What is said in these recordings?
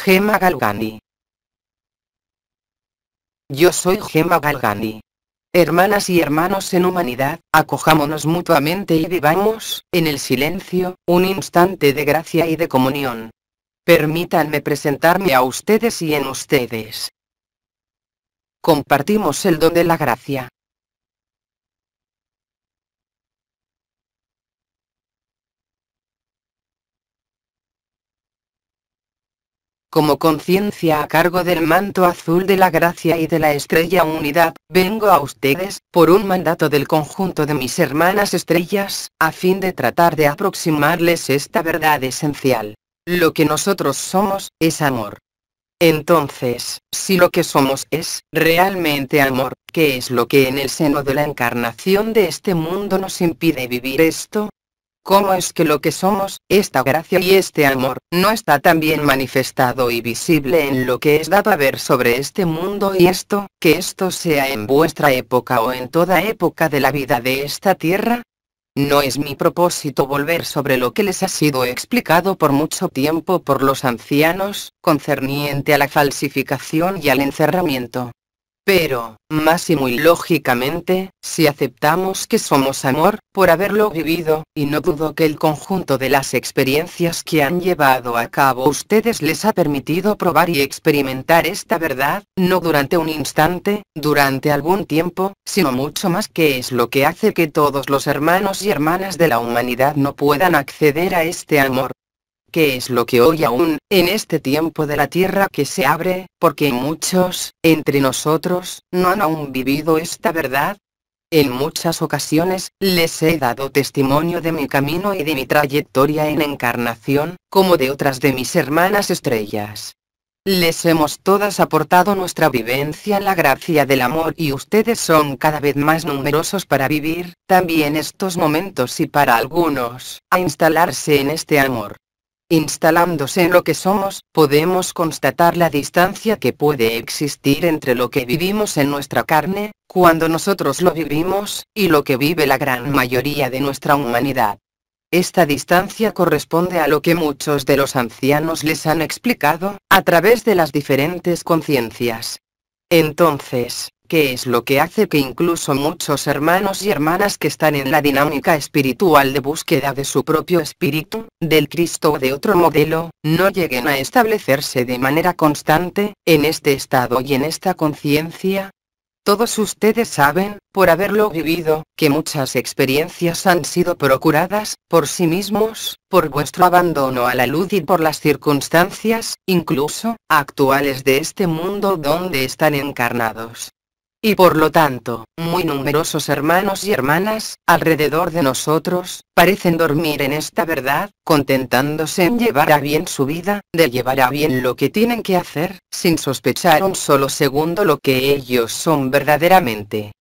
Gema Galgandi. Yo soy Gema Galgandi. Hermanas y hermanos en humanidad, acojámonos mutuamente y vivamos, en el silencio, un instante de gracia y de comunión. Permítanme presentarme a ustedes y en ustedes. Compartimos el don de la gracia. Como conciencia a cargo del manto azul de la gracia y de la estrella unidad, vengo a ustedes, por un mandato del conjunto de mis hermanas estrellas, a fin de tratar de aproximarles esta verdad esencial. Lo que nosotros somos, es amor. Entonces, si lo que somos es realmente amor, ¿qué es lo que en el seno de la encarnación de este mundo nos impide vivir esto? ¿Cómo es que lo que somos, esta gracia y este amor, no está tan bien manifestado y visible en lo que es dado a ver sobre este mundo y esto, que esto sea en vuestra época o en toda época de la vida de esta tierra? No es mi propósito volver sobre lo que les ha sido explicado por mucho tiempo por los ancianos, concerniente a la falsificación y al encerramiento, pero, más y muy lógicamente, si aceptamos que somos amor, por haberlo vivido, y no dudo que el conjunto de las experiencias que han llevado a cabo ustedes les ha permitido probar y experimentar esta verdad, no durante un instante, durante algún tiempo, sino mucho más que es lo que hace que todos los hermanos y hermanas de la humanidad no puedan acceder a este amor, ¿Qué es lo que hoy aún, en este tiempo de la tierra que se abre, porque muchos, entre nosotros, no han aún vivido esta verdad? En muchas ocasiones, les he dado testimonio de mi camino y de mi trayectoria en encarnación, como de otras de mis hermanas estrellas. Les hemos todas aportado nuestra vivencia en la gracia del amor y ustedes son cada vez más numerosos para vivir, también estos momentos y para algunos, a instalarse en este amor. Instalándose en lo que somos, podemos constatar la distancia que puede existir entre lo que vivimos en nuestra carne, cuando nosotros lo vivimos, y lo que vive la gran mayoría de nuestra humanidad. Esta distancia corresponde a lo que muchos de los ancianos les han explicado, a través de las diferentes conciencias. Entonces, Qué es lo que hace que incluso muchos hermanos y hermanas que están en la dinámica espiritual de búsqueda de su propio espíritu, del Cristo o de otro modelo, no lleguen a establecerse de manera constante, en este estado y en esta conciencia. Todos ustedes saben, por haberlo vivido, que muchas experiencias han sido procuradas, por sí mismos, por vuestro abandono a la luz y por las circunstancias, incluso, actuales de este mundo donde están encarnados y por lo tanto, muy numerosos hermanos y hermanas, alrededor de nosotros, parecen dormir en esta verdad, contentándose en llevar a bien su vida, de llevar a bien lo que tienen que hacer, sin sospechar un solo segundo lo que ellos son verdaderamente.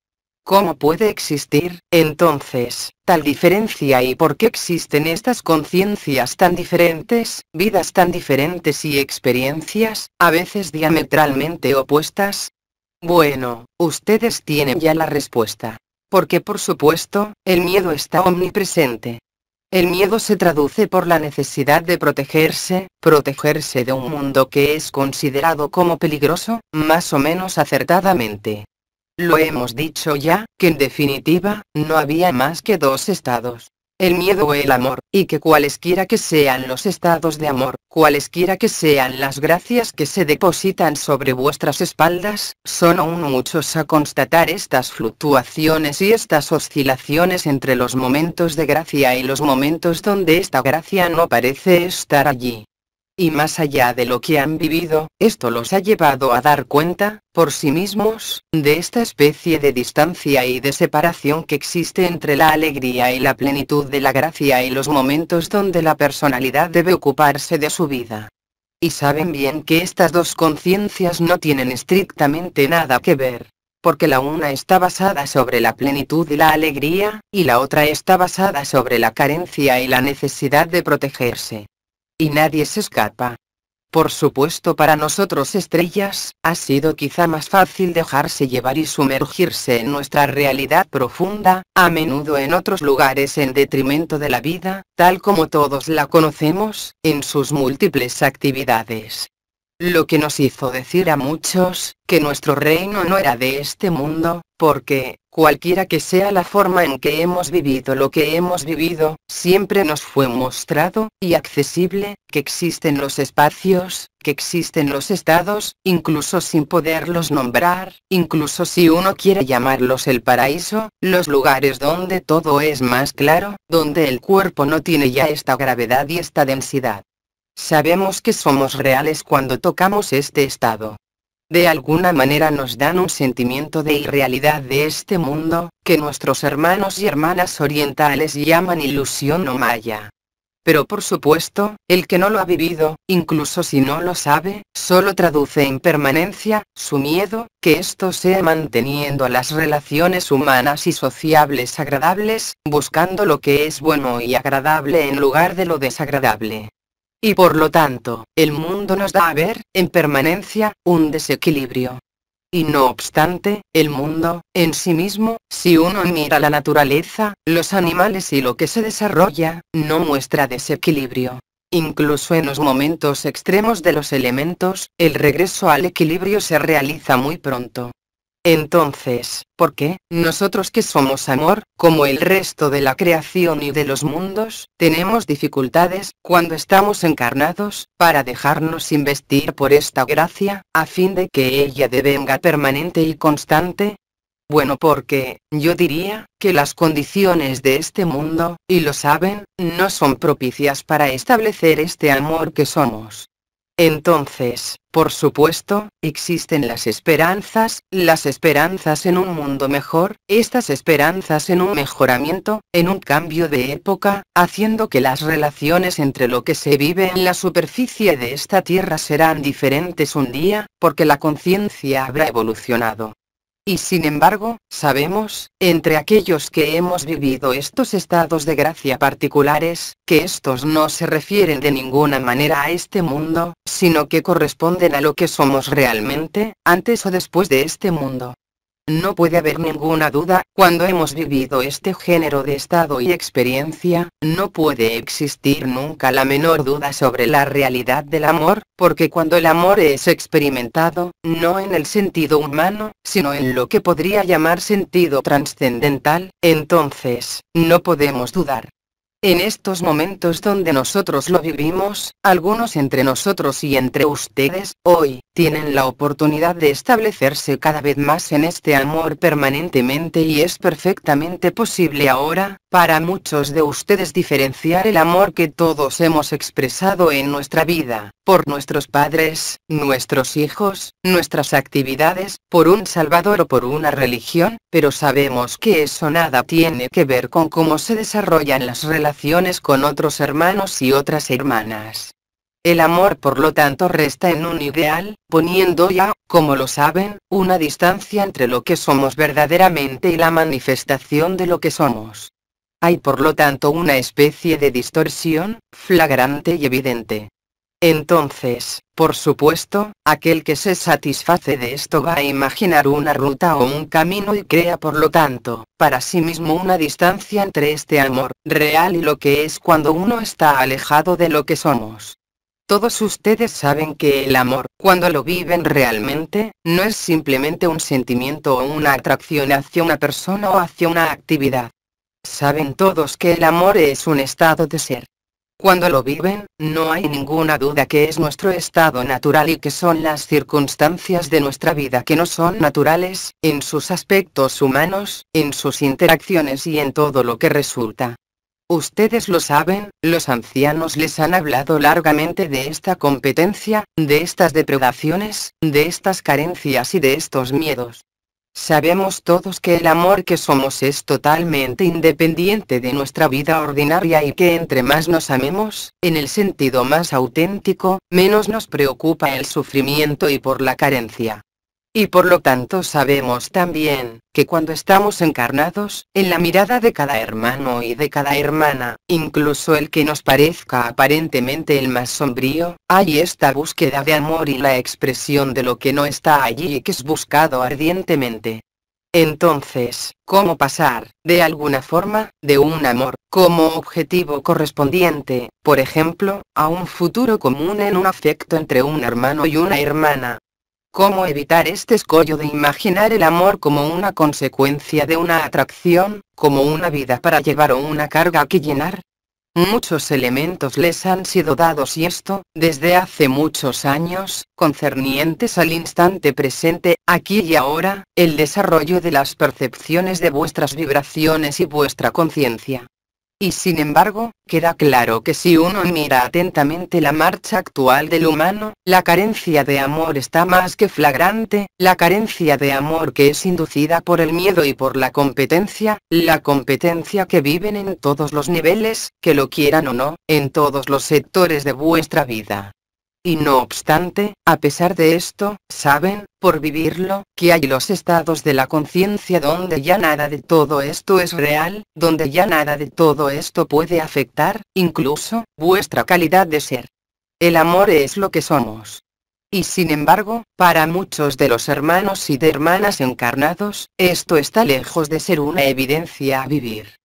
¿Cómo puede existir, entonces, tal diferencia y por qué existen estas conciencias tan diferentes, vidas tan diferentes y experiencias, a veces diametralmente opuestas? Bueno, ustedes tienen ya la respuesta. Porque por supuesto, el miedo está omnipresente. El miedo se traduce por la necesidad de protegerse, protegerse de un mundo que es considerado como peligroso, más o menos acertadamente. Lo hemos dicho ya, que en definitiva, no había más que dos estados, el miedo o el amor, y que cualesquiera que sean los estados de amor, cualesquiera que sean las gracias que se depositan sobre vuestras espaldas, son aún muchos a constatar estas fluctuaciones y estas oscilaciones entre los momentos de gracia y los momentos donde esta gracia no parece estar allí, y más allá de lo que han vivido, esto los ha llevado a dar cuenta, por sí mismos, de esta especie de distancia y de separación que existe entre la alegría y la plenitud de la gracia y los momentos donde la personalidad debe ocuparse de su vida. Y saben bien que estas dos conciencias no tienen estrictamente nada que ver, porque la una está basada sobre la plenitud y la alegría, y la otra está basada sobre la carencia y la necesidad de protegerse. Y nadie se escapa. Por supuesto para nosotros estrellas, ha sido quizá más fácil dejarse llevar y sumergirse en nuestra realidad profunda, a menudo en otros lugares en detrimento de la vida, tal como todos la conocemos, en sus múltiples actividades. Lo que nos hizo decir a muchos, que nuestro reino no era de este mundo, porque, Cualquiera que sea la forma en que hemos vivido lo que hemos vivido, siempre nos fue mostrado, y accesible, que existen los espacios, que existen los estados, incluso sin poderlos nombrar, incluso si uno quiere llamarlos el paraíso, los lugares donde todo es más claro, donde el cuerpo no tiene ya esta gravedad y esta densidad. Sabemos que somos reales cuando tocamos este estado de alguna manera nos dan un sentimiento de irrealidad de este mundo, que nuestros hermanos y hermanas orientales llaman ilusión o maya. Pero por supuesto, el que no lo ha vivido, incluso si no lo sabe, solo traduce en permanencia, su miedo, que esto sea manteniendo las relaciones humanas y sociables agradables, buscando lo que es bueno y agradable en lugar de lo desagradable. Y por lo tanto, el mundo nos da a ver, en permanencia, un desequilibrio. Y no obstante, el mundo, en sí mismo, si uno mira la naturaleza, los animales y lo que se desarrolla, no muestra desequilibrio. Incluso en los momentos extremos de los elementos, el regreso al equilibrio se realiza muy pronto. Entonces, ¿por qué? Nosotros que somos amor, como el resto de la creación y de los mundos, tenemos dificultades, cuando estamos encarnados, para dejarnos investir por esta gracia, a fin de que ella devenga permanente y constante, bueno, porque, yo diría, que las condiciones de este mundo, y lo saben, no son propicias para establecer este amor que somos. Entonces, por supuesto, existen las esperanzas, las esperanzas en un mundo mejor, estas esperanzas en un mejoramiento, en un cambio de época, haciendo que las relaciones entre lo que se vive en la superficie de esta tierra serán diferentes un día, porque la conciencia habrá evolucionado. Y sin embargo, sabemos, entre aquellos que hemos vivido estos estados de gracia particulares, que estos no se refieren de ninguna manera a este mundo, sino que corresponden a lo que somos realmente, antes o después de este mundo. No puede haber ninguna duda, cuando hemos vivido este género de estado y experiencia, no puede existir nunca la menor duda sobre la realidad del amor, porque cuando el amor es experimentado, no en el sentido humano, sino en lo que podría llamar sentido trascendental, entonces, no podemos dudar. En estos momentos donde nosotros lo vivimos, algunos entre nosotros y entre ustedes, hoy, tienen la oportunidad de establecerse cada vez más en este amor permanentemente y es perfectamente posible ahora, para muchos de ustedes diferenciar el amor que todos hemos expresado en nuestra vida, por nuestros padres, nuestros hijos, nuestras actividades, por un salvador o por una religión, pero sabemos que eso nada tiene que ver con cómo se desarrollan las relaciones con otros hermanos y otras hermanas. El amor por lo tanto resta en un ideal, poniendo ya, como lo saben, una distancia entre lo que somos verdaderamente y la manifestación de lo que somos. Hay por lo tanto una especie de distorsión, flagrante y evidente. Entonces, por supuesto, aquel que se satisface de esto va a imaginar una ruta o un camino y crea por lo tanto, para sí mismo una distancia entre este amor real y lo que es cuando uno está alejado de lo que somos. Todos ustedes saben que el amor, cuando lo viven realmente, no es simplemente un sentimiento o una atracción hacia una persona o hacia una actividad. Saben todos que el amor es un estado de ser. Cuando lo viven, no hay ninguna duda que es nuestro estado natural y que son las circunstancias de nuestra vida que no son naturales, en sus aspectos humanos, en sus interacciones y en todo lo que resulta. Ustedes lo saben, los ancianos les han hablado largamente de esta competencia, de estas depredaciones, de estas carencias y de estos miedos. Sabemos todos que el amor que somos es totalmente independiente de nuestra vida ordinaria y que entre más nos amemos, en el sentido más auténtico, menos nos preocupa el sufrimiento y por la carencia. Y por lo tanto sabemos también, que cuando estamos encarnados, en la mirada de cada hermano y de cada hermana, incluso el que nos parezca aparentemente el más sombrío, hay esta búsqueda de amor y la expresión de lo que no está allí y que es buscado ardientemente. Entonces, ¿cómo pasar, de alguna forma, de un amor, como objetivo correspondiente, por ejemplo, a un futuro común en un afecto entre un hermano y una hermana, ¿Cómo evitar este escollo de imaginar el amor como una consecuencia de una atracción, como una vida para llevar o una carga que llenar? Muchos elementos les han sido dados y esto, desde hace muchos años, concernientes al instante presente, aquí y ahora, el desarrollo de las percepciones de vuestras vibraciones y vuestra conciencia. Y sin embargo, queda claro que si uno mira atentamente la marcha actual del humano, la carencia de amor está más que flagrante, la carencia de amor que es inducida por el miedo y por la competencia, la competencia que viven en todos los niveles, que lo quieran o no, en todos los sectores de vuestra vida y no obstante, a pesar de esto, saben, por vivirlo, que hay los estados de la conciencia donde ya nada de todo esto es real, donde ya nada de todo esto puede afectar, incluso, vuestra calidad de ser. El amor es lo que somos. Y sin embargo, para muchos de los hermanos y de hermanas encarnados, esto está lejos de ser una evidencia a vivir.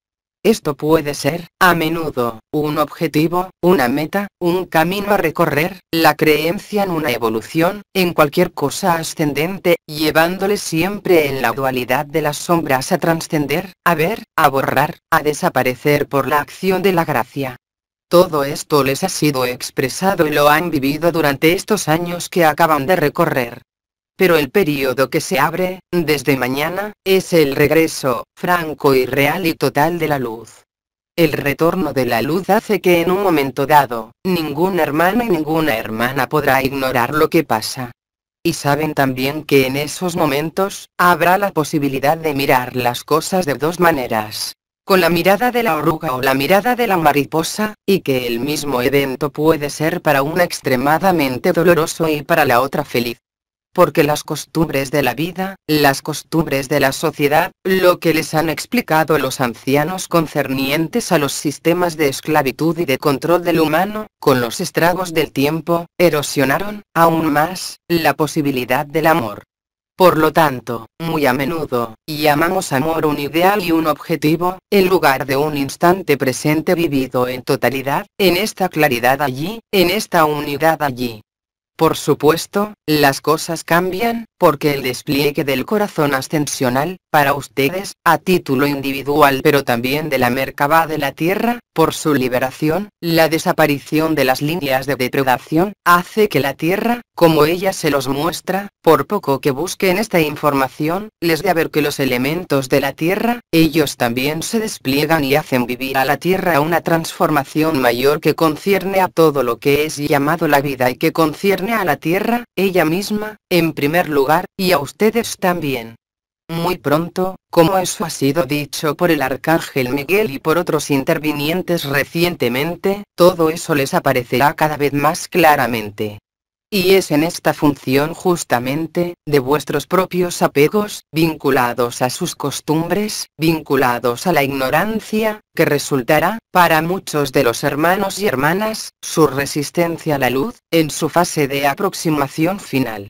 Esto puede ser, a menudo, un objetivo, una meta, un camino a recorrer, la creencia en una evolución, en cualquier cosa ascendente, llevándole siempre en la dualidad de las sombras a trascender, a ver, a borrar, a desaparecer por la acción de la gracia. Todo esto les ha sido expresado y lo han vivido durante estos años que acaban de recorrer. Pero el periodo que se abre, desde mañana, es el regreso, franco y real y total de la luz. El retorno de la luz hace que en un momento dado, ningún hermano y ninguna hermana podrá ignorar lo que pasa. Y saben también que en esos momentos, habrá la posibilidad de mirar las cosas de dos maneras. Con la mirada de la oruga o la mirada de la mariposa, y que el mismo evento puede ser para una extremadamente doloroso y para la otra feliz porque las costumbres de la vida, las costumbres de la sociedad, lo que les han explicado los ancianos concernientes a los sistemas de esclavitud y de control del humano, con los estragos del tiempo, erosionaron, aún más, la posibilidad del amor. Por lo tanto, muy a menudo, llamamos amor un ideal y un objetivo, en lugar de un instante presente vivido en totalidad, en esta claridad allí, en esta unidad allí. Por supuesto, las cosas cambian, porque el despliegue del corazón ascensional, para ustedes, a título individual pero también de la mercaba de la Tierra, por su liberación, la desaparición de las líneas de depredación, hace que la Tierra, como ella se los muestra, por poco que busquen esta información, les dé a ver que los elementos de la Tierra, ellos también se despliegan y hacen vivir a la Tierra una transformación mayor que concierne a todo lo que es llamado la vida y que concierne a la Tierra, ella misma, en primer lugar, y a ustedes también. Muy pronto, como eso ha sido dicho por el arcángel Miguel y por otros intervinientes recientemente, todo eso les aparecerá cada vez más claramente y es en esta función justamente, de vuestros propios apegos, vinculados a sus costumbres, vinculados a la ignorancia, que resultará, para muchos de los hermanos y hermanas, su resistencia a la luz, en su fase de aproximación final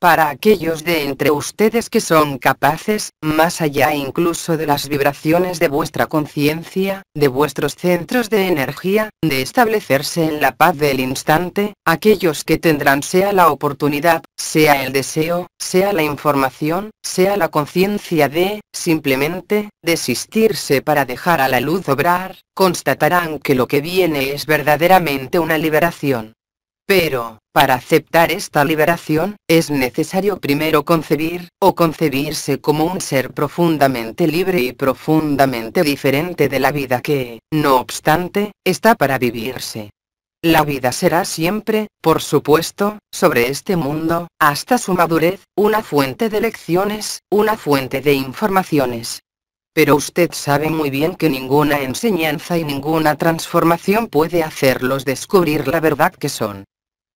para aquellos de entre ustedes que son capaces, más allá incluso de las vibraciones de vuestra conciencia, de vuestros centros de energía, de establecerse en la paz del instante, aquellos que tendrán sea la oportunidad, sea el deseo, sea la información, sea la conciencia de, simplemente, desistirse para dejar a la luz obrar, constatarán que lo que viene es verdaderamente una liberación. Pero, para aceptar esta liberación, es necesario primero concebir, o concebirse como un ser profundamente libre y profundamente diferente de la vida que, no obstante, está para vivirse. La vida será siempre, por supuesto, sobre este mundo, hasta su madurez, una fuente de lecciones, una fuente de informaciones, pero usted sabe muy bien que ninguna enseñanza y ninguna transformación puede hacerlos descubrir la verdad que son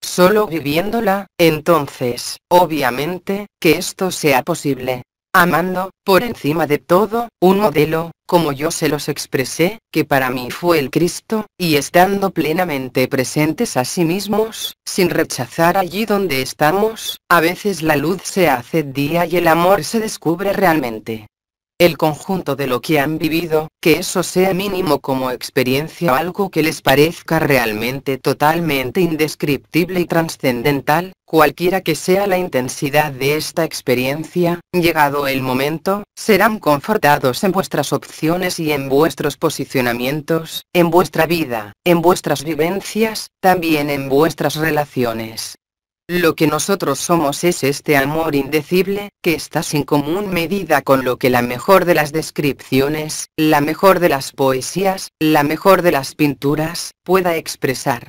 solo viviéndola, entonces, obviamente, que esto sea posible. Amando, por encima de todo, un modelo, como yo se los expresé, que para mí fue el Cristo, y estando plenamente presentes a sí mismos, sin rechazar allí donde estamos, a veces la luz se hace día y el amor se descubre realmente el conjunto de lo que han vivido, que eso sea mínimo como experiencia o algo que les parezca realmente totalmente indescriptible y trascendental, cualquiera que sea la intensidad de esta experiencia, llegado el momento, serán confortados en vuestras opciones y en vuestros posicionamientos, en vuestra vida, en vuestras vivencias, también en vuestras relaciones. Lo que nosotros somos es este amor indecible, que está sin común medida con lo que la mejor de las descripciones, la mejor de las poesías, la mejor de las pinturas, pueda expresar.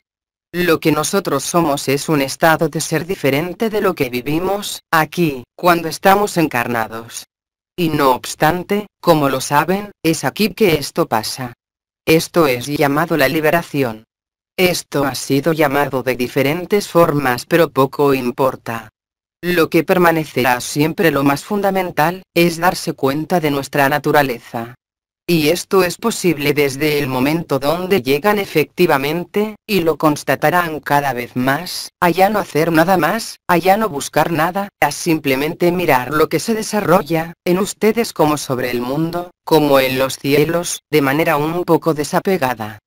Lo que nosotros somos es un estado de ser diferente de lo que vivimos, aquí, cuando estamos encarnados. Y no obstante, como lo saben, es aquí que esto pasa. Esto es llamado la liberación. Esto ha sido llamado de diferentes formas pero poco importa. Lo que permanecerá siempre lo más fundamental, es darse cuenta de nuestra naturaleza. Y esto es posible desde el momento donde llegan efectivamente, y lo constatarán cada vez más, allá no hacer nada más, allá no buscar nada, a simplemente mirar lo que se desarrolla, en ustedes como sobre el mundo, como en los cielos, de manera un poco desapegada.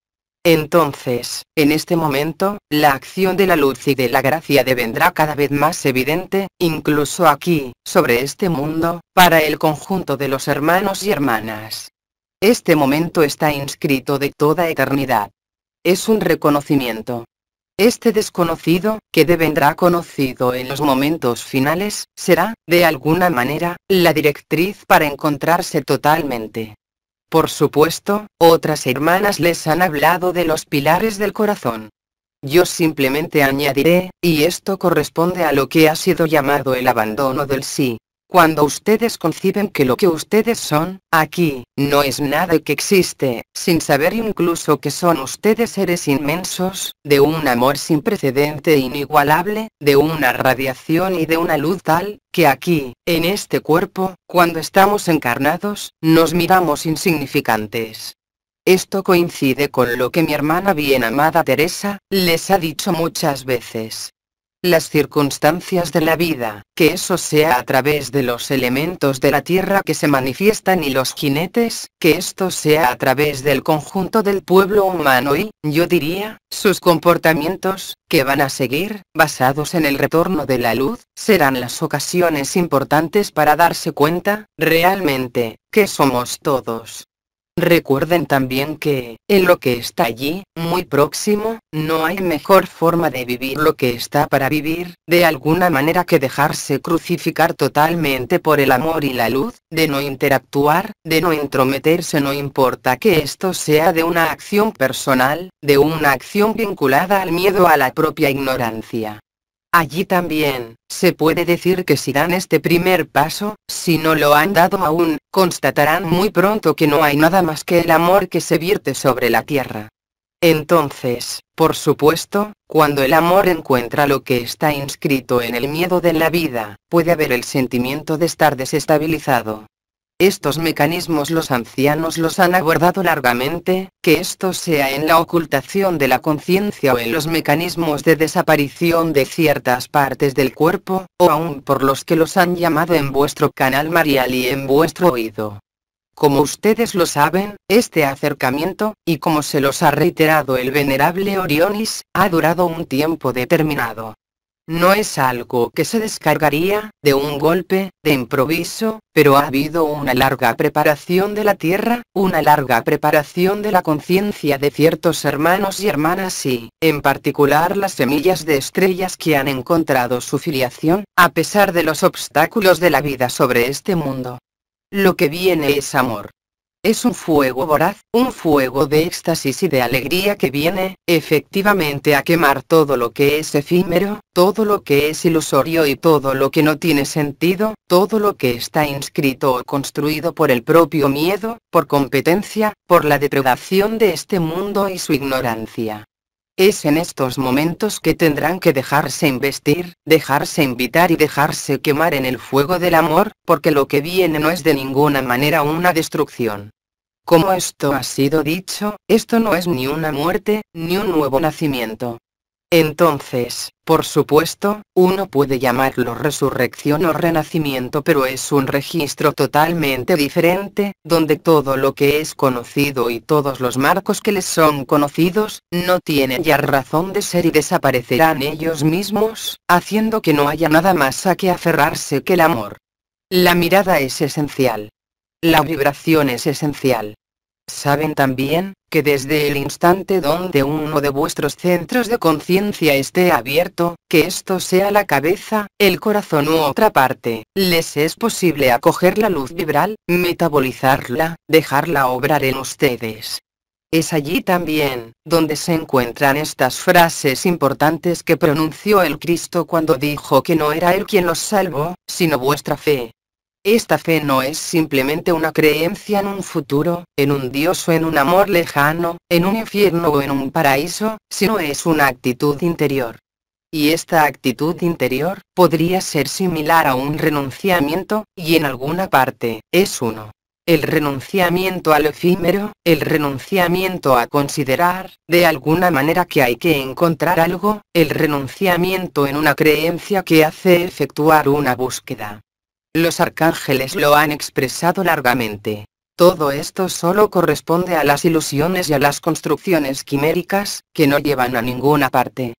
Entonces, en este momento, la acción de la luz y de la gracia devendrá cada vez más evidente, incluso aquí, sobre este mundo, para el conjunto de los hermanos y hermanas. Este momento está inscrito de toda eternidad. Es un reconocimiento. Este desconocido, que devendrá conocido en los momentos finales, será, de alguna manera, la directriz para encontrarse totalmente. Por supuesto, otras hermanas les han hablado de los pilares del corazón. Yo simplemente añadiré, y esto corresponde a lo que ha sido llamado el abandono del sí, cuando ustedes conciben que lo que ustedes son, aquí, no es nada que existe, sin saber incluso que son ustedes seres inmensos, de un amor sin precedente e inigualable, de una radiación y de una luz tal, que aquí, en este cuerpo, cuando estamos encarnados, nos miramos insignificantes. Esto coincide con lo que mi hermana bien amada Teresa, les ha dicho muchas veces las circunstancias de la vida, que eso sea a través de los elementos de la tierra que se manifiestan y los jinetes, que esto sea a través del conjunto del pueblo humano y, yo diría, sus comportamientos, que van a seguir, basados en el retorno de la luz, serán las ocasiones importantes para darse cuenta, realmente, que somos todos, Recuerden también que, en lo que está allí, muy próximo, no hay mejor forma de vivir lo que está para vivir, de alguna manera que dejarse crucificar totalmente por el amor y la luz, de no interactuar, de no entrometerse, no importa que esto sea de una acción personal, de una acción vinculada al miedo a la propia ignorancia. Allí también, se puede decir que si dan este primer paso, si no lo han dado aún, constatarán muy pronto que no hay nada más que el amor que se vierte sobre la tierra. Entonces, por supuesto, cuando el amor encuentra lo que está inscrito en el miedo de la vida, puede haber el sentimiento de estar desestabilizado, estos mecanismos los ancianos los han abordado largamente, que esto sea en la ocultación de la conciencia o en los mecanismos de desaparición de ciertas partes del cuerpo, o aún por los que los han llamado en vuestro canal marial y en vuestro oído. Como ustedes lo saben, este acercamiento, y como se los ha reiterado el venerable Orionis, ha durado un tiempo determinado, no es algo que se descargaría, de un golpe, de improviso, pero ha habido una larga preparación de la tierra, una larga preparación de la conciencia de ciertos hermanos y hermanas y, en particular las semillas de estrellas que han encontrado su filiación, a pesar de los obstáculos de la vida sobre este mundo. Lo que viene es amor. Es un fuego voraz, un fuego de éxtasis y de alegría que viene, efectivamente, a quemar todo lo que es efímero, todo lo que es ilusorio y todo lo que no tiene sentido, todo lo que está inscrito o construido por el propio miedo, por competencia, por la depredación de este mundo y su ignorancia. Es en estos momentos que tendrán que dejarse investir, dejarse invitar y dejarse quemar en el fuego del amor, porque lo que viene no es de ninguna manera una destrucción. Como esto ha sido dicho, esto no es ni una muerte, ni un nuevo nacimiento. Entonces, por supuesto, uno puede llamarlo resurrección o renacimiento, pero es un registro totalmente diferente, donde todo lo que es conocido y todos los marcos que les son conocidos, no tienen ya razón de ser y desaparecerán ellos mismos, haciendo que no haya nada más a que aferrarse que el amor. La mirada es esencial. La vibración es esencial. Saben también, que desde el instante donde uno de vuestros centros de conciencia esté abierto, que esto sea la cabeza, el corazón u otra parte, les es posible acoger la luz vibral, metabolizarla, dejarla obrar en ustedes. Es allí también, donde se encuentran estas frases importantes que pronunció el Cristo cuando dijo que no era Él quien los salvó, sino vuestra fe. Esta fe no es simplemente una creencia en un futuro, en un dios o en un amor lejano, en un infierno o en un paraíso, sino es una actitud interior. Y esta actitud interior podría ser similar a un renunciamiento, y en alguna parte, es uno. El renunciamiento al efímero, el renunciamiento a considerar, de alguna manera que hay que encontrar algo, el renunciamiento en una creencia que hace efectuar una búsqueda. Los arcángeles lo han expresado largamente. Todo esto solo corresponde a las ilusiones y a las construcciones quiméricas, que no llevan a ninguna parte.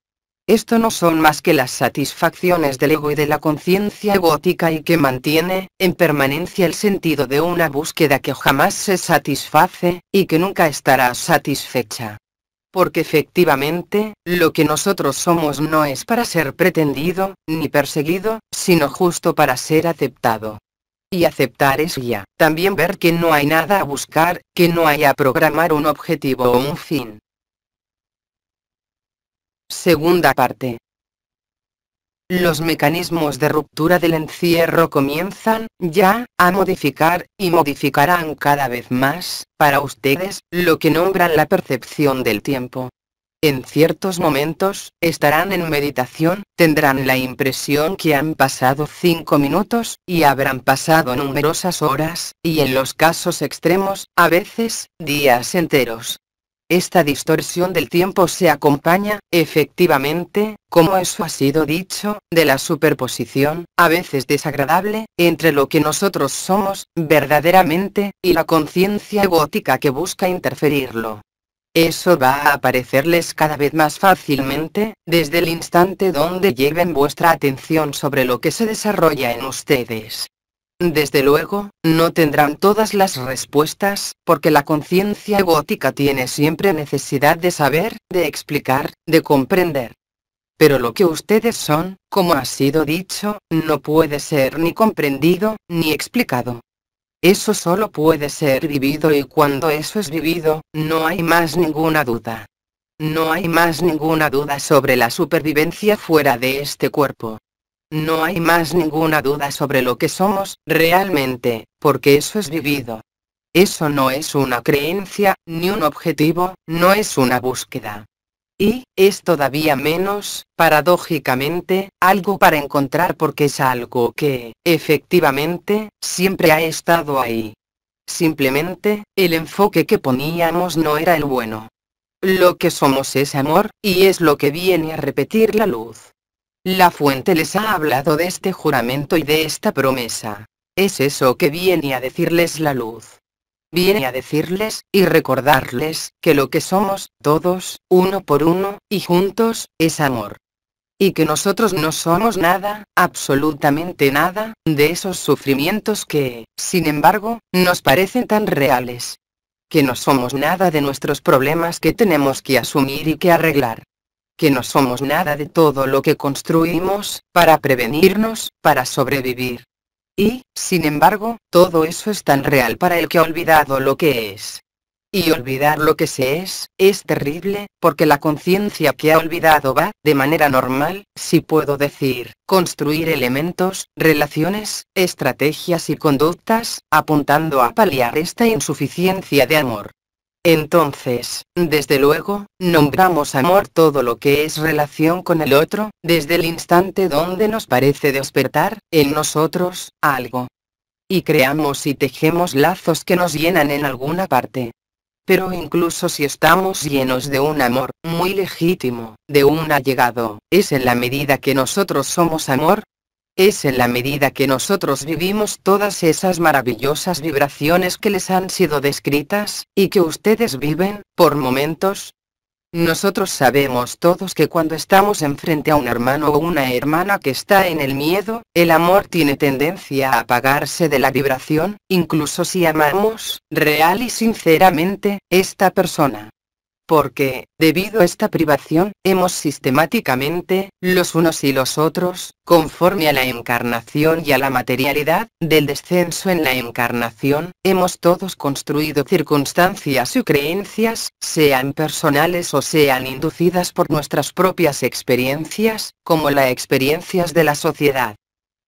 Esto no son más que las satisfacciones del ego y de la conciencia egótica y que mantiene, en permanencia el sentido de una búsqueda que jamás se satisface, y que nunca estará satisfecha porque efectivamente, lo que nosotros somos no es para ser pretendido, ni perseguido, sino justo para ser aceptado. Y aceptar es ya, también ver que no hay nada a buscar, que no hay a programar un objetivo o un fin. Segunda parte. Los mecanismos de ruptura del encierro comienzan, ya, a modificar, y modificarán cada vez más, para ustedes, lo que nombran la percepción del tiempo. En ciertos momentos, estarán en meditación, tendrán la impresión que han pasado cinco minutos, y habrán pasado numerosas horas, y en los casos extremos, a veces, días enteros. Esta distorsión del tiempo se acompaña, efectivamente, como eso ha sido dicho, de la superposición, a veces desagradable, entre lo que nosotros somos, verdaderamente, y la conciencia egótica que busca interferirlo. Eso va a aparecerles cada vez más fácilmente, desde el instante donde lleven vuestra atención sobre lo que se desarrolla en ustedes. Desde luego, no tendrán todas las respuestas, porque la conciencia egótica tiene siempre necesidad de saber, de explicar, de comprender. Pero lo que ustedes son, como ha sido dicho, no puede ser ni comprendido, ni explicado. Eso solo puede ser vivido y cuando eso es vivido, no hay más ninguna duda. No hay más ninguna duda sobre la supervivencia fuera de este cuerpo. No hay más ninguna duda sobre lo que somos, realmente, porque eso es vivido. Eso no es una creencia, ni un objetivo, no es una búsqueda. Y, es todavía menos, paradójicamente, algo para encontrar porque es algo que, efectivamente, siempre ha estado ahí. Simplemente, el enfoque que poníamos no era el bueno. Lo que somos es amor, y es lo que viene a repetir la luz. La fuente les ha hablado de este juramento y de esta promesa. Es eso que viene a decirles la luz. Viene a decirles, y recordarles, que lo que somos, todos, uno por uno, y juntos, es amor. Y que nosotros no somos nada, absolutamente nada, de esos sufrimientos que, sin embargo, nos parecen tan reales. Que no somos nada de nuestros problemas que tenemos que asumir y que arreglar que no somos nada de todo lo que construimos, para prevenirnos, para sobrevivir. Y, sin embargo, todo eso es tan real para el que ha olvidado lo que es. Y olvidar lo que se es, es terrible, porque la conciencia que ha olvidado va, de manera normal, si puedo decir, construir elementos, relaciones, estrategias y conductas, apuntando a paliar esta insuficiencia de amor. Entonces, desde luego, nombramos amor todo lo que es relación con el otro, desde el instante donde nos parece despertar, en nosotros, algo. Y creamos y tejemos lazos que nos llenan en alguna parte. Pero incluso si estamos llenos de un amor, muy legítimo, de un allegado, es en la medida que nosotros somos amor, es en la medida que nosotros vivimos todas esas maravillosas vibraciones que les han sido descritas, y que ustedes viven, por momentos. Nosotros sabemos todos que cuando estamos enfrente a un hermano o una hermana que está en el miedo, el amor tiene tendencia a apagarse de la vibración, incluso si amamos, real y sinceramente, esta persona porque, debido a esta privación, hemos sistemáticamente, los unos y los otros, conforme a la encarnación y a la materialidad, del descenso en la encarnación, hemos todos construido circunstancias y creencias, sean personales o sean inducidas por nuestras propias experiencias, como las experiencias de la sociedad.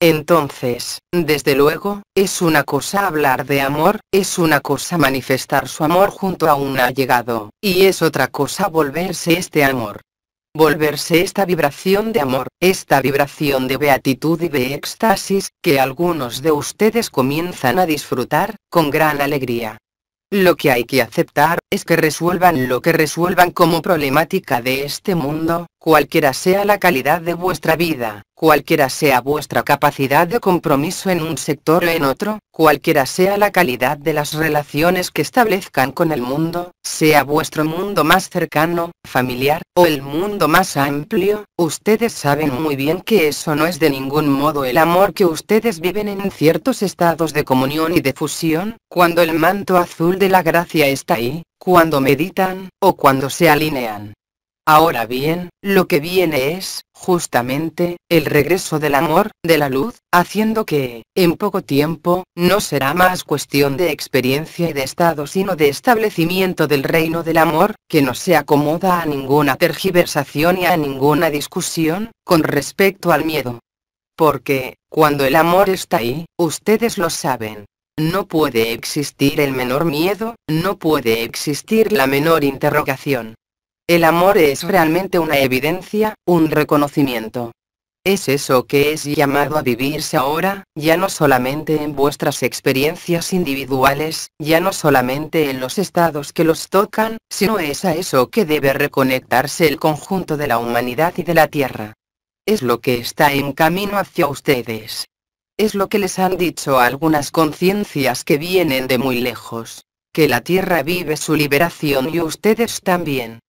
Entonces, desde luego, es una cosa hablar de amor, es una cosa manifestar su amor junto a un allegado, y es otra cosa volverse este amor. Volverse esta vibración de amor, esta vibración de beatitud y de éxtasis, que algunos de ustedes comienzan a disfrutar, con gran alegría. Lo que hay que aceptar es que resuelvan lo que resuelvan como problemática de este mundo, cualquiera sea la calidad de vuestra vida, cualquiera sea vuestra capacidad de compromiso en un sector o en otro, cualquiera sea la calidad de las relaciones que establezcan con el mundo, sea vuestro mundo más cercano, familiar, o el mundo más amplio, ustedes saben muy bien que eso no es de ningún modo el amor que ustedes viven en ciertos estados de comunión y de fusión, cuando el manto azul de la gracia está ahí, cuando meditan, o cuando se alinean Ahora bien, lo que viene es, justamente, el regreso del amor, de la luz, haciendo que, en poco tiempo, no será más cuestión de experiencia y de estado sino de establecimiento del reino del amor, que no se acomoda a ninguna tergiversación y a ninguna discusión, con respecto al miedo. Porque, cuando el amor está ahí, ustedes lo saben, no puede existir el menor miedo, no puede existir la menor interrogación. El amor es realmente una evidencia, un reconocimiento. Es eso que es llamado a vivirse ahora, ya no solamente en vuestras experiencias individuales, ya no solamente en los estados que los tocan, sino es a eso que debe reconectarse el conjunto de la humanidad y de la Tierra. Es lo que está en camino hacia ustedes. Es lo que les han dicho algunas conciencias que vienen de muy lejos. Que la Tierra vive su liberación y ustedes también.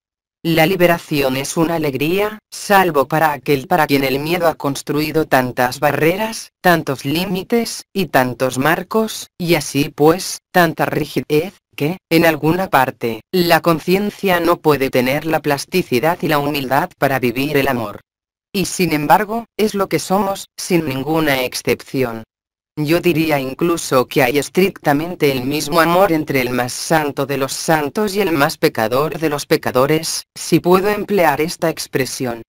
La liberación es una alegría, salvo para aquel para quien el miedo ha construido tantas barreras, tantos límites, y tantos marcos, y así pues, tanta rigidez, que, en alguna parte, la conciencia no puede tener la plasticidad y la humildad para vivir el amor. Y sin embargo, es lo que somos, sin ninguna excepción. Yo diría incluso que hay estrictamente el mismo amor entre el más santo de los santos y el más pecador de los pecadores, si puedo emplear esta expresión.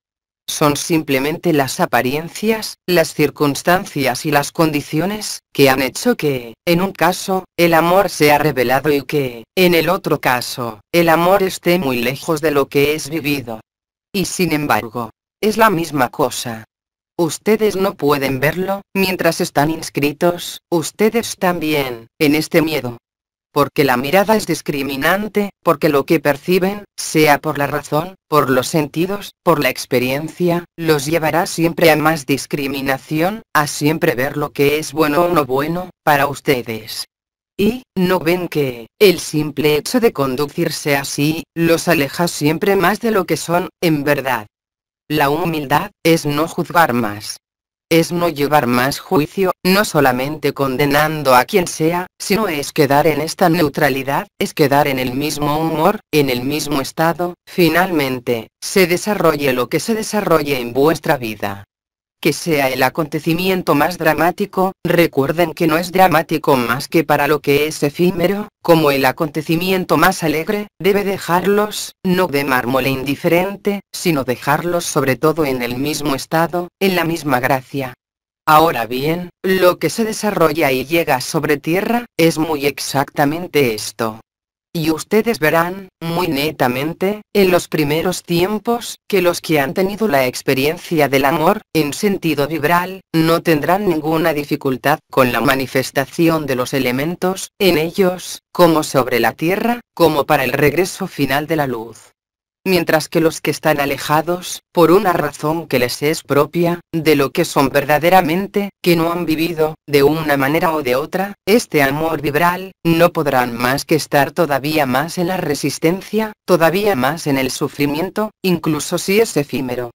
Son simplemente las apariencias, las circunstancias y las condiciones, que han hecho que, en un caso, el amor sea revelado y que, en el otro caso, el amor esté muy lejos de lo que es vivido. Y sin embargo, es la misma cosa. Ustedes no pueden verlo, mientras están inscritos, ustedes también, en este miedo. Porque la mirada es discriminante, porque lo que perciben, sea por la razón, por los sentidos, por la experiencia, los llevará siempre a más discriminación, a siempre ver lo que es bueno o no bueno, para ustedes. Y, ¿no ven que, el simple hecho de conducirse así, los aleja siempre más de lo que son, en verdad? La humildad es no juzgar más. Es no llevar más juicio, no solamente condenando a quien sea, sino es quedar en esta neutralidad, es quedar en el mismo humor, en el mismo estado, finalmente, se desarrolle lo que se desarrolle en vuestra vida que sea el acontecimiento más dramático, recuerden que no es dramático más que para lo que es efímero, como el acontecimiento más alegre, debe dejarlos, no de mármol indiferente, sino dejarlos sobre todo en el mismo estado, en la misma gracia. Ahora bien, lo que se desarrolla y llega sobre tierra, es muy exactamente esto. Y ustedes verán, muy netamente, en los primeros tiempos, que los que han tenido la experiencia del amor, en sentido vibral, no tendrán ninguna dificultad con la manifestación de los elementos, en ellos, como sobre la tierra, como para el regreso final de la luz mientras que los que están alejados, por una razón que les es propia, de lo que son verdaderamente, que no han vivido, de una manera o de otra, este amor vibral, no podrán más que estar todavía más en la resistencia, todavía más en el sufrimiento, incluso si es efímero.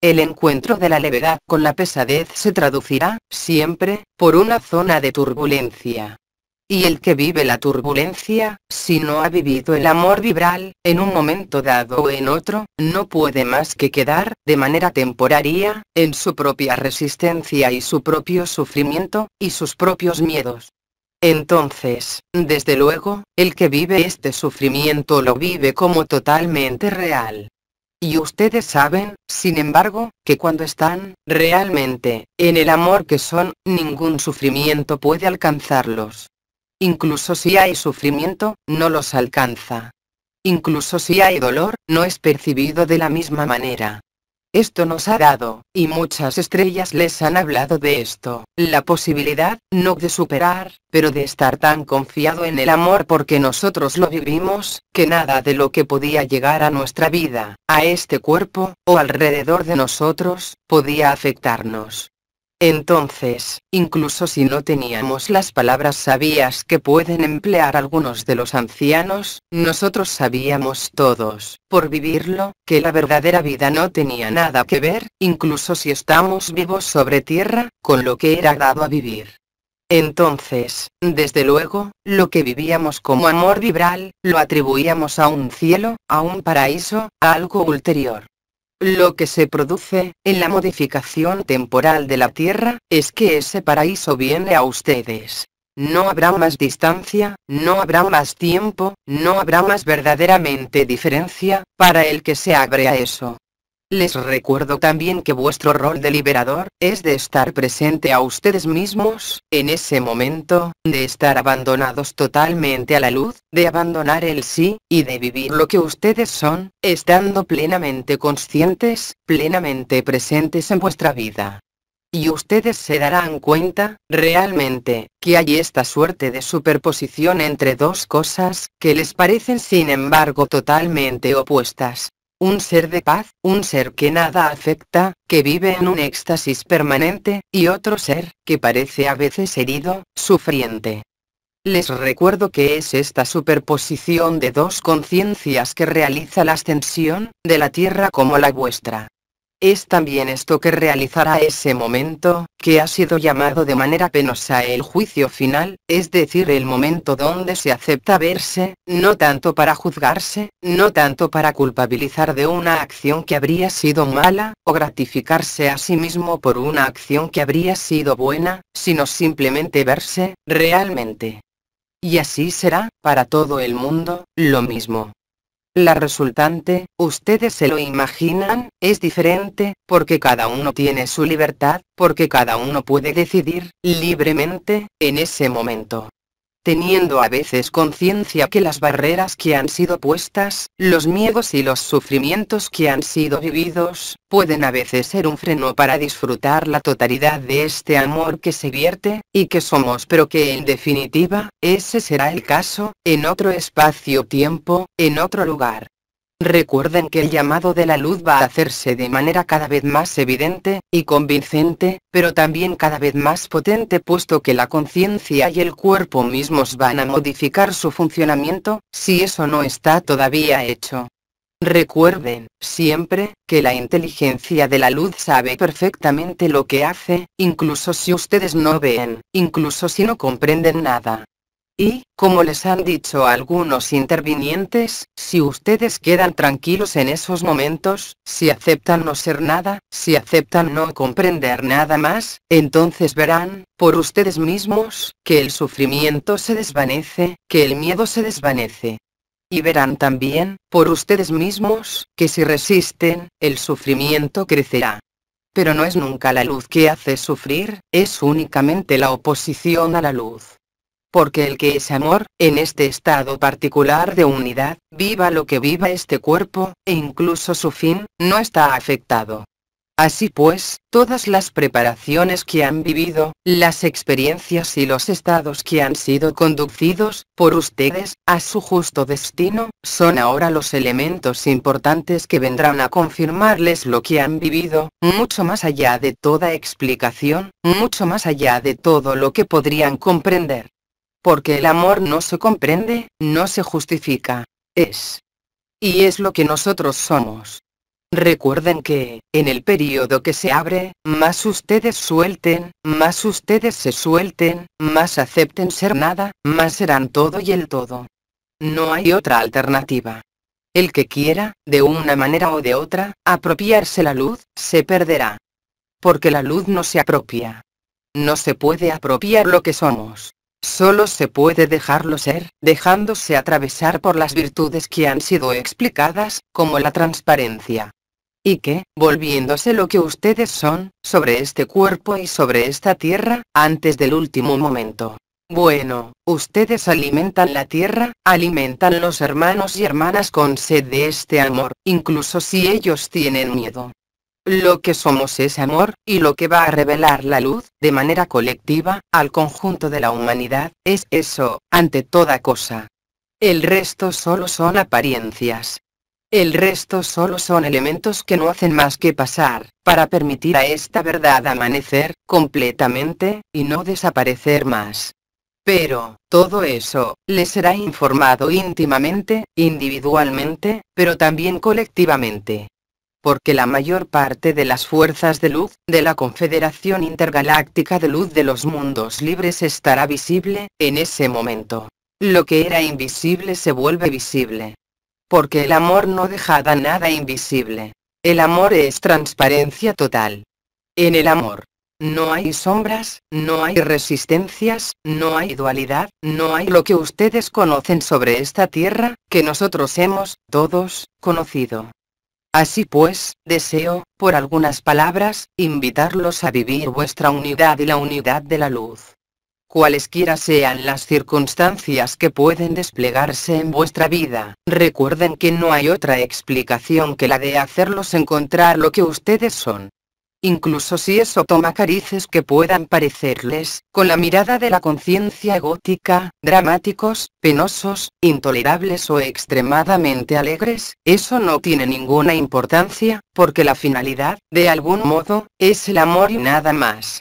El encuentro de la levedad con la pesadez se traducirá, siempre, por una zona de turbulencia y el que vive la turbulencia, si no ha vivido el amor vibral, en un momento dado o en otro, no puede más que quedar, de manera temporaria, en su propia resistencia y su propio sufrimiento, y sus propios miedos. Entonces, desde luego, el que vive este sufrimiento lo vive como totalmente real. Y ustedes saben, sin embargo, que cuando están, realmente, en el amor que son, ningún sufrimiento puede alcanzarlos. Incluso si hay sufrimiento, no los alcanza. Incluso si hay dolor, no es percibido de la misma manera. Esto nos ha dado, y muchas estrellas les han hablado de esto, la posibilidad, no de superar, pero de estar tan confiado en el amor porque nosotros lo vivimos, que nada de lo que podía llegar a nuestra vida, a este cuerpo, o alrededor de nosotros, podía afectarnos. Entonces, incluso si no teníamos las palabras sabías que pueden emplear algunos de los ancianos, nosotros sabíamos todos, por vivirlo, que la verdadera vida no tenía nada que ver, incluso si estamos vivos sobre tierra, con lo que era dado a vivir. Entonces, desde luego, lo que vivíamos como amor vibral, lo atribuíamos a un cielo, a un paraíso, a algo ulterior. Lo que se produce, en la modificación temporal de la Tierra, es que ese paraíso viene a ustedes. No habrá más distancia, no habrá más tiempo, no habrá más verdaderamente diferencia, para el que se abre a eso. Les recuerdo también que vuestro rol de liberador, es de estar presente a ustedes mismos, en ese momento, de estar abandonados totalmente a la luz, de abandonar el sí, y de vivir lo que ustedes son, estando plenamente conscientes, plenamente presentes en vuestra vida. Y ustedes se darán cuenta, realmente, que hay esta suerte de superposición entre dos cosas, que les parecen sin embargo totalmente opuestas, un ser de paz, un ser que nada afecta, que vive en un éxtasis permanente, y otro ser, que parece a veces herido, sufriente. Les recuerdo que es esta superposición de dos conciencias que realiza la ascensión, de la tierra como la vuestra. Es también esto que realizará ese momento, que ha sido llamado de manera penosa el juicio final, es decir, el momento donde se acepta verse, no tanto para juzgarse, no tanto para culpabilizar de una acción que habría sido mala, o gratificarse a sí mismo por una acción que habría sido buena, sino simplemente verse, realmente. Y así será, para todo el mundo, lo mismo. La resultante, ustedes se lo imaginan, es diferente, porque cada uno tiene su libertad, porque cada uno puede decidir, libremente, en ese momento, teniendo a veces conciencia que las barreras que han sido puestas, los miedos y los sufrimientos que han sido vividos, pueden a veces ser un freno para disfrutar la totalidad de este amor que se vierte, y que somos pero que en definitiva, ese será el caso, en otro espacio-tiempo, en otro lugar, Recuerden que el llamado de la luz va a hacerse de manera cada vez más evidente, y convincente, pero también cada vez más potente puesto que la conciencia y el cuerpo mismos van a modificar su funcionamiento, si eso no está todavía hecho. Recuerden, siempre, que la inteligencia de la luz sabe perfectamente lo que hace, incluso si ustedes no ven, incluso si no comprenden nada y, como les han dicho algunos intervinientes, si ustedes quedan tranquilos en esos momentos, si aceptan no ser nada, si aceptan no comprender nada más, entonces verán, por ustedes mismos, que el sufrimiento se desvanece, que el miedo se desvanece. Y verán también, por ustedes mismos, que si resisten, el sufrimiento crecerá. Pero no es nunca la luz que hace sufrir, es únicamente la oposición a la luz porque el que es amor, en este estado particular de unidad, viva lo que viva este cuerpo, e incluso su fin, no está afectado. Así pues, todas las preparaciones que han vivido, las experiencias y los estados que han sido conducidos, por ustedes, a su justo destino, son ahora los elementos importantes que vendrán a confirmarles lo que han vivido, mucho más allá de toda explicación, mucho más allá de todo lo que podrían comprender. Porque el amor no se comprende, no se justifica. Es. Y es lo que nosotros somos. Recuerden que, en el periodo que se abre, más ustedes suelten, más ustedes se suelten, más acepten ser nada, más serán todo y el todo. No hay otra alternativa. El que quiera, de una manera o de otra, apropiarse la luz, se perderá. Porque la luz no se apropia. No se puede apropiar lo que somos. Solo se puede dejarlo ser, dejándose atravesar por las virtudes que han sido explicadas, como la transparencia. Y que, volviéndose lo que ustedes son, sobre este cuerpo y sobre esta tierra, antes del último momento. Bueno, ustedes alimentan la tierra, alimentan los hermanos y hermanas con sed de este amor, incluso si ellos tienen miedo. Lo que somos es amor, y lo que va a revelar la luz, de manera colectiva, al conjunto de la humanidad, es eso, ante toda cosa. El resto solo son apariencias. El resto solo son elementos que no hacen más que pasar, para permitir a esta verdad amanecer, completamente, y no desaparecer más. Pero, todo eso, le será informado íntimamente, individualmente, pero también colectivamente porque la mayor parte de las fuerzas de luz de la Confederación Intergaláctica de Luz de los Mundos Libres estará visible en ese momento. Lo que era invisible se vuelve visible. Porque el amor no deja nada invisible. El amor es transparencia total. En el amor. No hay sombras, no hay resistencias, no hay dualidad, no hay lo que ustedes conocen sobre esta tierra, que nosotros hemos, todos, conocido. Así pues, deseo, por algunas palabras, invitarlos a vivir vuestra unidad y la unidad de la luz. Cualesquiera sean las circunstancias que pueden desplegarse en vuestra vida, recuerden que no hay otra explicación que la de hacerlos encontrar lo que ustedes son, incluso si eso toma carices que puedan parecerles, con la mirada de la conciencia gótica, dramáticos, penosos, intolerables o extremadamente alegres, eso no tiene ninguna importancia, porque la finalidad, de algún modo, es el amor y nada más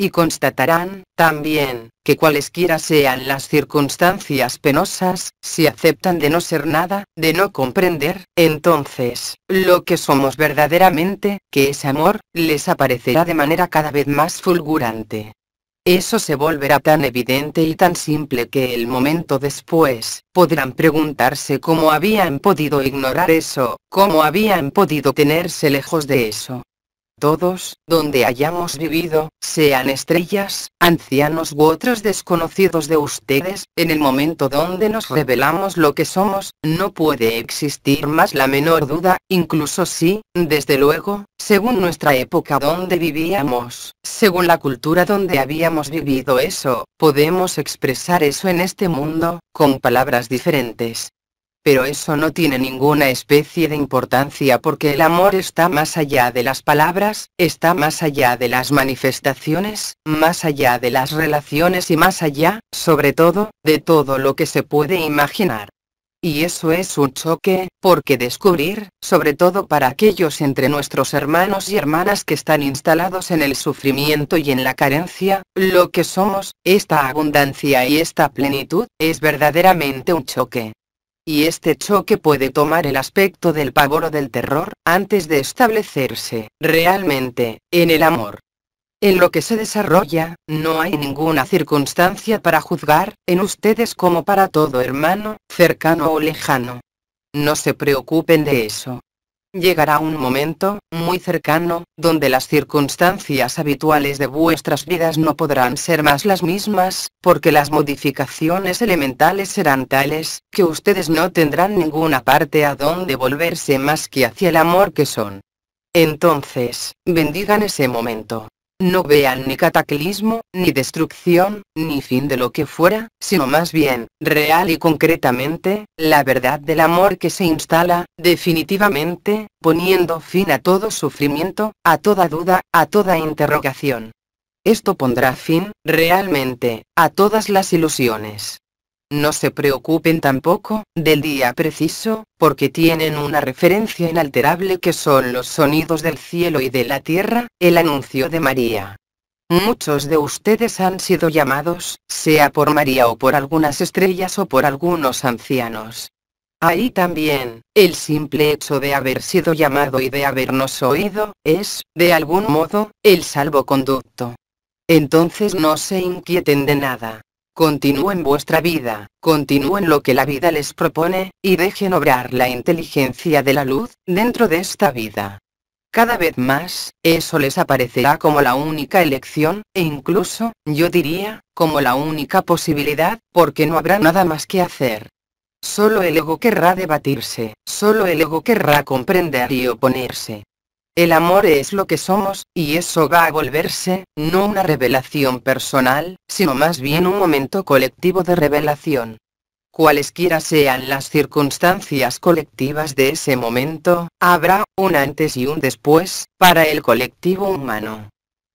y constatarán, también, que cualesquiera sean las circunstancias penosas, si aceptan de no ser nada, de no comprender, entonces, lo que somos verdaderamente, que es amor, les aparecerá de manera cada vez más fulgurante. Eso se volverá tan evidente y tan simple que el momento después, podrán preguntarse cómo habían podido ignorar eso, cómo habían podido tenerse lejos de eso. Todos, donde hayamos vivido, sean estrellas, ancianos u otros desconocidos de ustedes, en el momento donde nos revelamos lo que somos, no puede existir más la menor duda, incluso si, desde luego, según nuestra época donde vivíamos, según la cultura donde habíamos vivido eso, podemos expresar eso en este mundo, con palabras diferentes, pero eso no tiene ninguna especie de importancia porque el amor está más allá de las palabras, está más allá de las manifestaciones, más allá de las relaciones y más allá, sobre todo, de todo lo que se puede imaginar. Y eso es un choque, porque descubrir, sobre todo para aquellos entre nuestros hermanos y hermanas que están instalados en el sufrimiento y en la carencia, lo que somos, esta abundancia y esta plenitud, es verdaderamente un choque y este choque puede tomar el aspecto del pavor o del terror, antes de establecerse, realmente, en el amor. En lo que se desarrolla, no hay ninguna circunstancia para juzgar, en ustedes como para todo hermano, cercano o lejano. No se preocupen de eso. Llegará un momento, muy cercano, donde las circunstancias habituales de vuestras vidas no podrán ser más las mismas, porque las modificaciones elementales serán tales, que ustedes no tendrán ninguna parte a donde volverse más que hacia el amor que son. Entonces, bendigan ese momento no vean ni cataclismo, ni destrucción, ni fin de lo que fuera, sino más bien, real y concretamente, la verdad del amor que se instala, definitivamente, poniendo fin a todo sufrimiento, a toda duda, a toda interrogación. Esto pondrá fin, realmente, a todas las ilusiones. No se preocupen tampoco, del día preciso, porque tienen una referencia inalterable que son los sonidos del cielo y de la tierra, el anuncio de María. Muchos de ustedes han sido llamados, sea por María o por algunas estrellas o por algunos ancianos. Ahí también, el simple hecho de haber sido llamado y de habernos oído, es, de algún modo, el salvoconducto. Entonces no se inquieten de nada. Continúen vuestra vida, continúen lo que la vida les propone, y dejen obrar la inteligencia de la luz, dentro de esta vida. Cada vez más, eso les aparecerá como la única elección, e incluso, yo diría, como la única posibilidad, porque no habrá nada más que hacer. Solo el ego querrá debatirse, solo el ego querrá comprender y oponerse, el amor es lo que somos, y eso va a volverse, no una revelación personal, sino más bien un momento colectivo de revelación. Cualesquiera sean las circunstancias colectivas de ese momento, habrá un antes y un después, para el colectivo humano.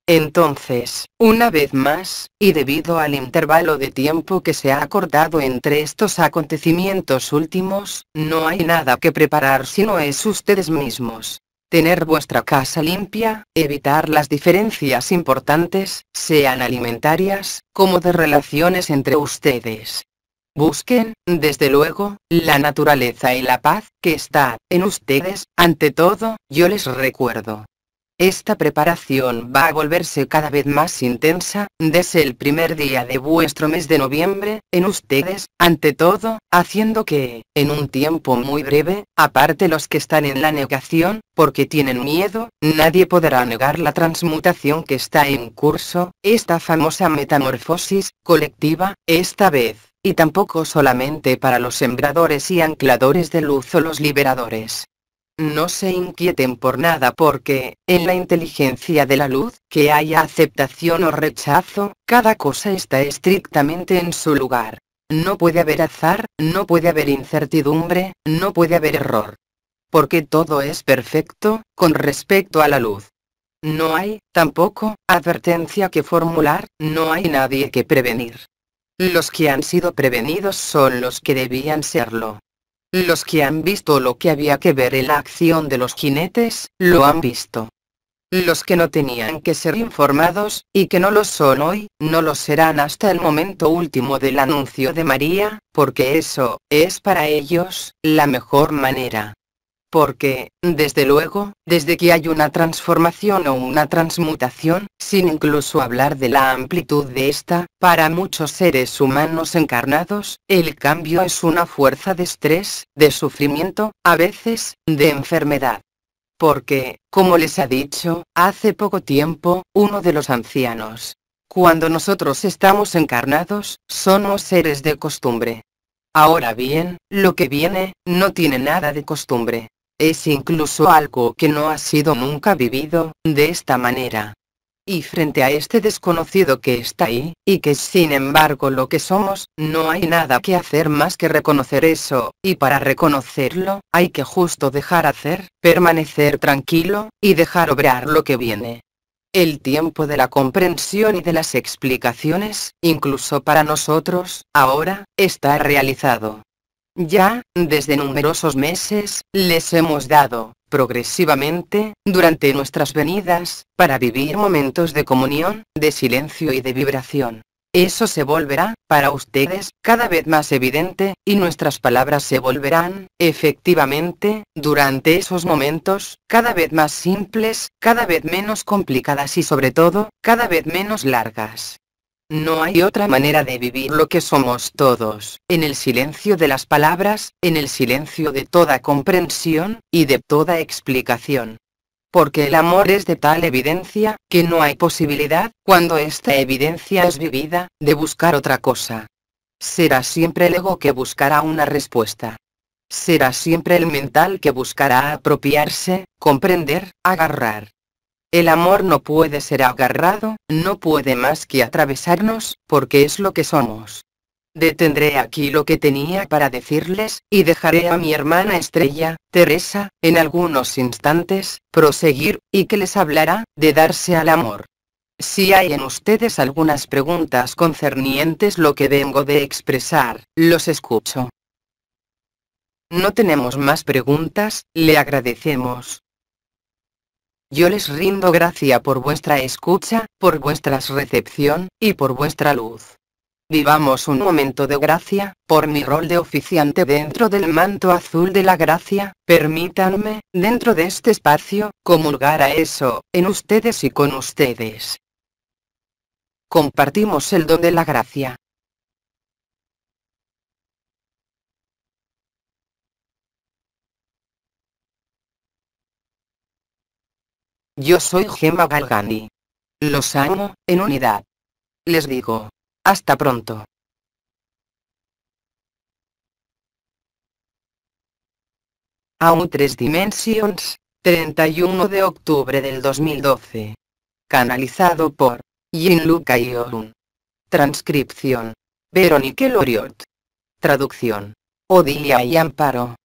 Entonces, una vez más, y debido al intervalo de tiempo que se ha acordado entre estos acontecimientos últimos, no hay nada que preparar sino es ustedes mismos tener vuestra casa limpia, evitar las diferencias importantes, sean alimentarias, como de relaciones entre ustedes. Busquen, desde luego, la naturaleza y la paz que está en ustedes, ante todo, yo les recuerdo, esta preparación va a volverse cada vez más intensa, desde el primer día de vuestro mes de noviembre, en ustedes, ante todo, haciendo que, en un tiempo muy breve, aparte los que están en la negación, porque tienen miedo, nadie podrá negar la transmutación que está en curso, esta famosa metamorfosis, colectiva, esta vez, y tampoco solamente para los sembradores y ancladores de luz o los liberadores no se inquieten por nada porque, en la inteligencia de la luz, que haya aceptación o rechazo, cada cosa está estrictamente en su lugar. No puede haber azar, no puede haber incertidumbre, no puede haber error. Porque todo es perfecto, con respecto a la luz. No hay, tampoco, advertencia que formular, no hay nadie que prevenir. Los que han sido prevenidos son los que debían serlo. Los que han visto lo que había que ver en la acción de los jinetes, lo han visto. Los que no tenían que ser informados, y que no lo son hoy, no lo serán hasta el momento último del anuncio de María, porque eso, es para ellos, la mejor manera. Porque, desde luego, desde que hay una transformación o una transmutación, sin incluso hablar de la amplitud de esta, para muchos seres humanos encarnados, el cambio es una fuerza de estrés, de sufrimiento, a veces, de enfermedad. Porque, como les ha dicho, hace poco tiempo, uno de los ancianos, cuando nosotros estamos encarnados, somos seres de costumbre. Ahora bien, lo que viene, no tiene nada de costumbre. Es incluso algo que no ha sido nunca vivido, de esta manera. Y frente a este desconocido que está ahí, y que es sin embargo lo que somos, no hay nada que hacer más que reconocer eso, y para reconocerlo, hay que justo dejar hacer, permanecer tranquilo, y dejar obrar lo que viene. El tiempo de la comprensión y de las explicaciones, incluso para nosotros, ahora, está realizado. Ya, desde numerosos meses, les hemos dado, progresivamente, durante nuestras venidas, para vivir momentos de comunión, de silencio y de vibración. Eso se volverá, para ustedes, cada vez más evidente, y nuestras palabras se volverán, efectivamente, durante esos momentos, cada vez más simples, cada vez menos complicadas y sobre todo, cada vez menos largas. No hay otra manera de vivir lo que somos todos, en el silencio de las palabras, en el silencio de toda comprensión, y de toda explicación. Porque el amor es de tal evidencia, que no hay posibilidad, cuando esta evidencia es vivida, de buscar otra cosa. Será siempre el ego que buscará una respuesta. Será siempre el mental que buscará apropiarse, comprender, agarrar. El amor no puede ser agarrado, no puede más que atravesarnos, porque es lo que somos. Detendré aquí lo que tenía para decirles, y dejaré a mi hermana estrella, Teresa, en algunos instantes, proseguir, y que les hablará, de darse al amor. Si hay en ustedes algunas preguntas concernientes lo que vengo de expresar, los escucho. No tenemos más preguntas, le agradecemos. Yo les rindo gracia por vuestra escucha, por vuestra recepción, y por vuestra luz. Vivamos un momento de gracia, por mi rol de oficiante dentro del manto azul de la gracia, permítanme, dentro de este espacio, comulgar a eso, en ustedes y con ustedes. Compartimos el don de la gracia. Yo soy Gemma Galgandi. Los amo, en unidad. Les digo. Hasta pronto. Aún Tres Dimensions, 31 de octubre del 2012. Canalizado por y Iorun. Transcripción. Veronique Loriot. Traducción. Odilia y Amparo.